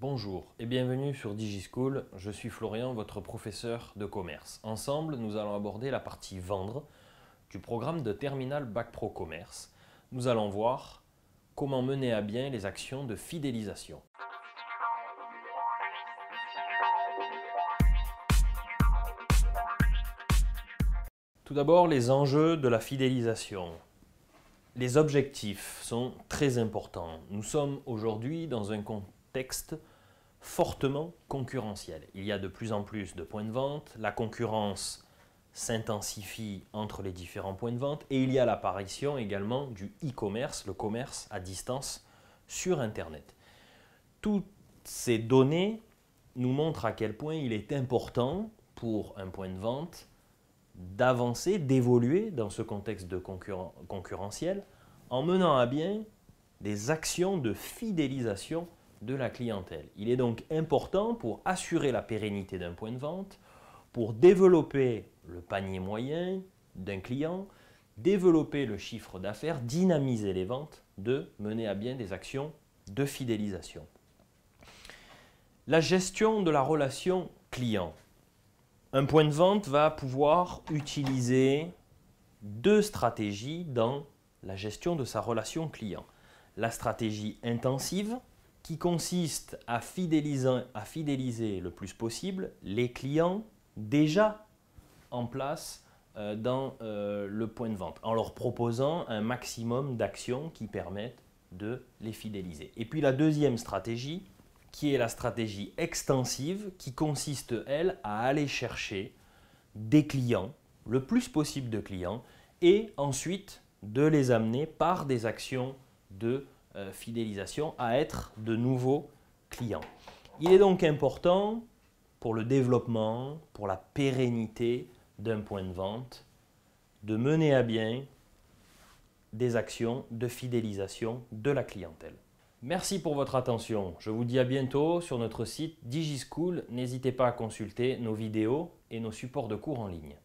Bonjour et bienvenue sur DigiSchool, je suis Florian, votre professeur de commerce. Ensemble, nous allons aborder la partie vendre du programme de Terminal Bac Pro Commerce. Nous allons voir comment mener à bien les actions de fidélisation. Tout d'abord, les enjeux de la fidélisation. Les objectifs sont très importants. Nous sommes aujourd'hui dans un contexte texte fortement concurrentiel. Il y a de plus en plus de points de vente, la concurrence s'intensifie entre les différents points de vente et il y a l'apparition également du e-commerce, le commerce à distance sur Internet. Toutes ces données nous montrent à quel point il est important pour un point de vente d'avancer, d'évoluer dans ce contexte de concurrentiel en menant à bien des actions de fidélisation de la clientèle. Il est donc important pour assurer la pérennité d'un point de vente, pour développer le panier moyen d'un client, développer le chiffre d'affaires, dynamiser les ventes, de mener à bien des actions de fidélisation. La gestion de la relation client. Un point de vente va pouvoir utiliser deux stratégies dans la gestion de sa relation client. La stratégie intensive, qui consiste à fidéliser, le plus possible les clients déjà en place euh, dans euh, le point de vente, en leur proposant un maximum d'actions qui permettent de les fidéliser. Et puis la deuxième stratégie, qui est la stratégie extensive, qui consiste, elle, à aller chercher des clients, le plus possible de clients, et ensuite de les amener par des actions de euh, fidélisation à être de nouveaux clients. Il est donc important pour le développement, pour la pérennité d'un point de vente, de mener à bien des actions de fidélisation de la clientèle. Merci pour votre attention. Je vous dis à bientôt sur notre site DigiSchool. N'hésitez pas à consulter nos vidéos et nos supports de cours en ligne.